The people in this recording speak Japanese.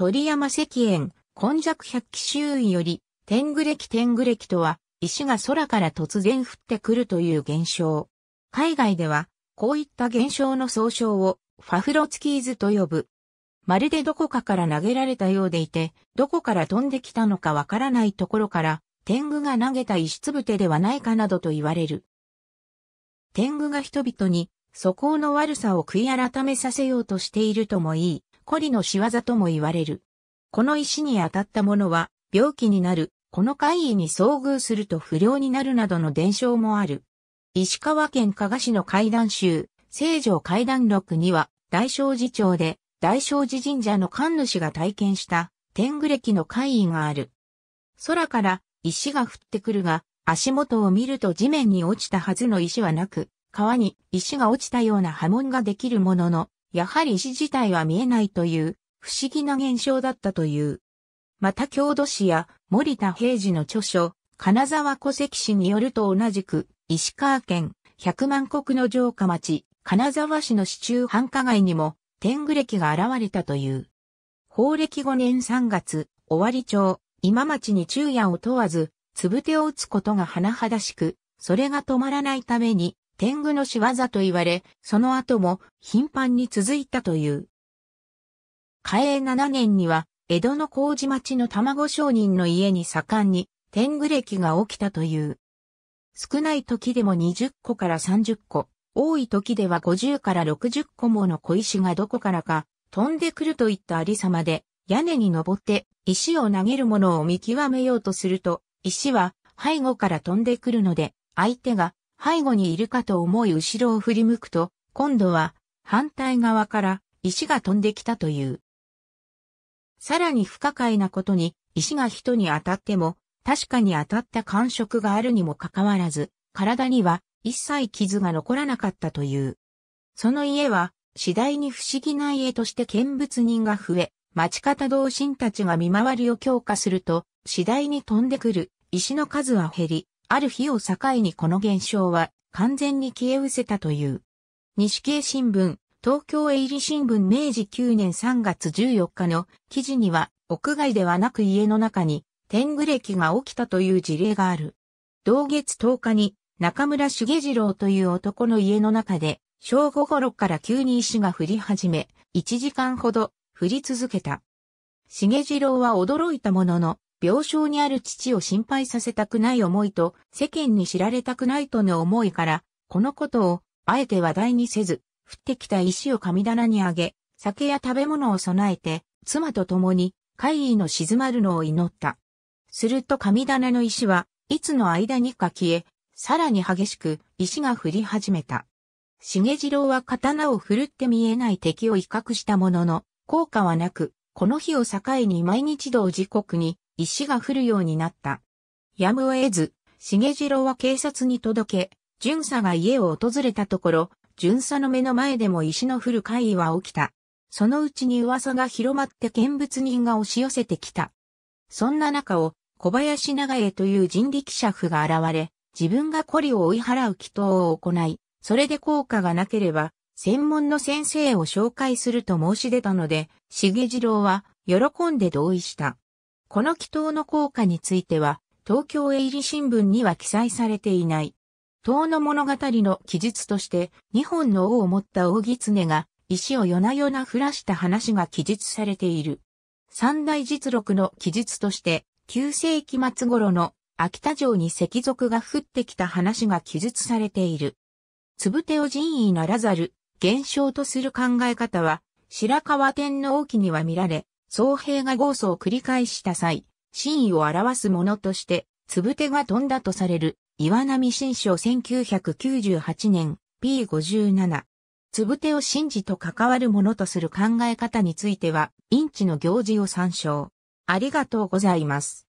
鳥山石燕、今弱百鬼周囲より、天狗歴天狗歴とは、石が空から突然降ってくるという現象。海外では、こういった現象の総称を、ファフロツキーズと呼ぶ。まるでどこかから投げられたようでいて、どこから飛んできたのかわからないところから、天狗が投げた石つぶてではないかなどと言われる。天狗が人々に、素行の悪さを悔い改めさせようとしているともいい。コリの仕業とも言われる。この石に当たった者は病気になる、この怪異に遭遇すると不良になるなどの伝承もある。石川県加賀市の階段集、聖城階段録には、大正寺町で、大正寺神社の神主が体験した、天狗歴の怪異がある。空から石が降ってくるが、足元を見ると地面に落ちたはずの石はなく、川に石が落ちたような波紋ができるものの、やはり石自体は見えないという不思議な現象だったという。また郷土史や森田平次の著書、金沢戸籍史によると同じく、石川県百万石の城下町、金沢市の市中繁華街にも天狗歴が現れたという。法暦5年3月、尾張町、今町に昼夜を問わず、つぶてを打つことが甚だしく、それが止まらないために、天狗の仕業と言われ、その後も頻繁に続いたという。嘉永7年には、江戸の麹町の卵商人の家に盛んに天狗歴が起きたという。少ない時でも20個から30個、多い時では50から60個もの小石がどこからか飛んでくるといったありさまで、屋根に登って石を投げるものを見極めようとすると、石は背後から飛んでくるので、相手が背後にいるかと思い後ろを振り向くと、今度は反対側から石が飛んできたという。さらに不可解なことに、石が人に当たっても、確かに当たった感触があるにもかかわらず、体には一切傷が残らなかったという。その家は、次第に不思議な家として見物人が増え、町方同心たちが見回りを強化すると、次第に飛んでくる石の数は減り、ある日を境にこの現象は完全に消え失せたという。西京新聞、東京営利新聞明治9年3月14日の記事には、屋外ではなく家の中に天狗歴が起きたという事例がある。同月10日に中村茂次郎という男の家の中で、正午頃から急に石が降り始め、1時間ほど降り続けた。茂次郎は驚いたものの、病床にある父を心配させたくない思いと、世間に知られたくないとの思いから、このことを、あえて話題にせず、降ってきた石を神棚にあげ、酒や食べ物を備えて、妻と共に、会議の静まるのを祈った。すると神棚の石はいつの間にか消え、さらに激しく石が降り始めた。重次郎は刀を振るって見えない敵を威嚇したものの、効果はなく、この日を境に毎日同時刻に石が降るようになった。やむを得ず、重次郎は警察に届け、巡査が家を訪れたところ、巡査の目の前でも石の降る会は起きた。そのうちに噂が広まって見物人が押し寄せてきた。そんな中を小林長江という人力車夫が現れ、自分が孤りを追い払う祈祷を行い、それで効果がなければ、専門の先生を紹介すると申し出たので、重次郎は喜んで同意した。この祈祷の効果については、東京営利新聞には記載されていない。塔の物語の記述として、日本の尾を持った大狐が、石を夜な夜な降らした話が記述されている。三大実録の記述として、9世紀末頃の秋田城に石族が降ってきた話が記述されている。つぶてを人意ならざる、現象とする考え方は、白河天皇記には見られ、僧兵が豪祖を繰り返した際、真意を表すものとして、つぶてが飛んだとされる、岩波新書1998年 P57。つぶてを神事と関わるものとする考え方については、インチの行事を参照。ありがとうございます。